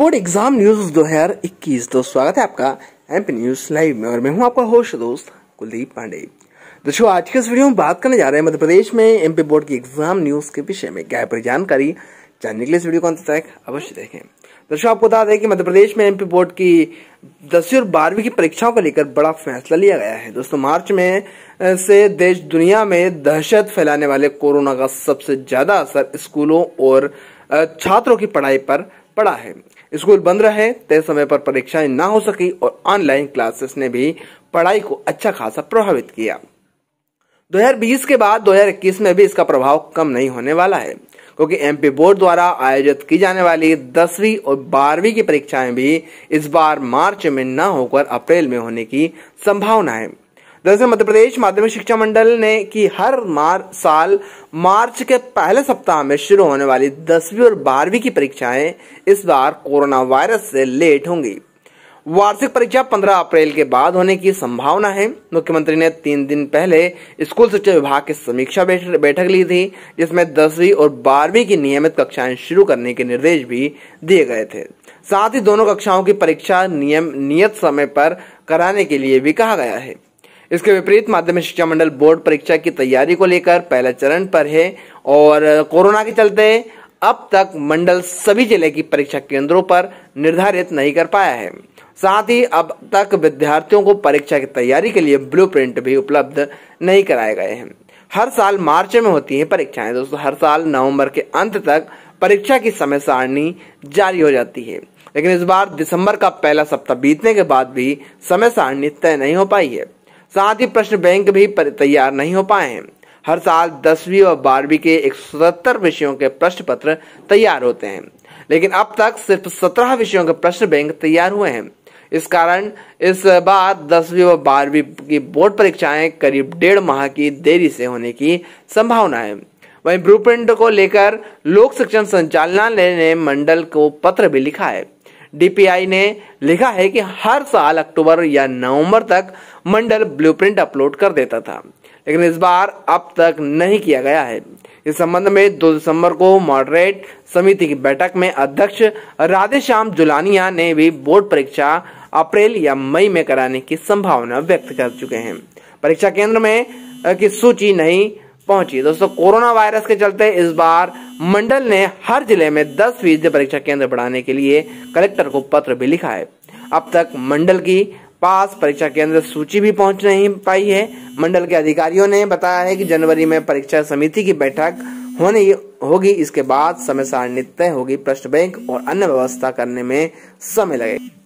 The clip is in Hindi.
बोर्ड एग्जाम न्यूज दो हजार इक्कीस दोस्त स्वागत है आपका पी न्यूज लाइव में और मैं हूं आपका होस्ट दोस्त कुलदीप पांडे दोस्तों आज के इस वीडियो में बात करने जा रहे हैं मध्य प्रदेश में एमपी बोर्ड की एग्जाम न्यूज के विषय में क्या है जानकारी जानने के लिए इस वीडियो को अंत तक अवश्य देखें दोस्तों आपको बता दें कि मध्य प्रदेश में एमपी बोर्ड की दसवीं और बारहवीं की परीक्षाओं को लेकर बड़ा फैसला लिया गया है दोस्तों मार्च में से देश दुनिया में दहशत फैलाने वाले कोरोना का सबसे ज्यादा असर स्कूलों और छात्रों की पढ़ाई पर पड़ा है स्कूल बंद रहे तय समय पर परीक्षाएं ना हो सकी और ऑनलाइन क्लासेस ने भी पढ़ाई को अच्छा खासा प्रभावित किया 2020 के बाद 2021 में भी इसका प्रभाव कम नहीं होने वाला है क्योंकि एमपी बोर्ड द्वारा आयोजित की जाने वाली दसवीं और बारहवीं की परीक्षाएं भी इस बार मार्च में न होकर अप्रैल में होने की संभावना है दरअसल मध्य प्रदेश माध्यमिक शिक्षा मंडल ने की हर मार साल मार्च के पहले सप्ताह में शुरू होने वाली दसवीं और बारहवीं की परीक्षाएं इस बार कोरोना वायरस से लेट होंगी वार्षिक परीक्षा 15 अप्रैल के बाद होने की संभावना है मुख्यमंत्री ने तीन दिन पहले स्कूल शिक्षा विभाग की समीक्षा बैठक ली थी जिसमें दसवीं और बारहवीं की नियमित कक्षाएं शुरू करने के निर्देश भी दिए गए थे साथ ही दोनों कक्षाओं की परीक्षा नियम नियत समय पर कराने के लिए भी कहा गया है इसके विपरीत माध्यमिक शिक्षा मंडल बोर्ड परीक्षा की तैयारी को लेकर पहले चरण पर है और कोरोना के चलते अब तक मंडल सभी जिले की परीक्षा केंद्रों पर निर्धारित नहीं कर पाया है साथ ही अब तक विद्यार्थियों को परीक्षा की तैयारी के लिए ब्लूप्रिंट भी उपलब्ध नहीं कराए गए हैं हर साल मार्च में होती है परीक्षाएं दोस्तों हर साल नवंबर के अंत तक परीक्षा की समय सारणी जारी हो जाती है लेकिन इस बार दिसंबर का पहला सप्ताह बीतने के बाद भी समय सारणी तय नहीं हो पाई है साथ ही प्रश्न बैंक भी तैयार नहीं हो पाए हैं हर साल दसवीं और बारहवीं के एक विषयों के प्रश्न पत्र तैयार होते हैं लेकिन अब तक सिर्फ सत्रह विषयों के प्रश्न बैंक तैयार हुए हैं इस कारण इस बार दसवीं व बारहवीं की बोर्ड परीक्षाएं करीब डेढ़ माह की देरी से होने की संभावना है वहीं ब्लूप्रिंट को लेकर लोक शिक्षण संचालनालय ने मंडल को पत्र भी लिखा है डीपीआई ने लिखा है कि हर साल अक्टूबर या नवंबर तक मंडल ब्लूप्रिंट अपलोड कर देता था लेकिन इस बार अब तक नहीं किया गया है इस संबंध में 2 दिसंबर को मॉडरेट समिति की बैठक में अध्यक्ष राधेश्याम जुलानिया ने भी बोर्ड परीक्षा अप्रैल या मई में कराने की संभावना व्यक्त कर चुके हैं परीक्षा केंद्र में की सूची नहीं पहुंची दोस्तों कोरोना वायरस के चलते इस बार मंडल ने हर जिले में दस फीसदी परीक्षा केंद्र बढ़ाने के लिए कलेक्टर को पत्र भी लिखा है अब तक मंडल की पास परीक्षा केंद्र सूची भी पहुंच नहीं पाई है मंडल के अधिकारियों ने बताया है कि जनवरी में परीक्षा समिति की बैठक होने होगी इसके बाद समय सारणी तय होगी प्रश्न बैंक और अन्य व्यवस्था करने में समय लगेगा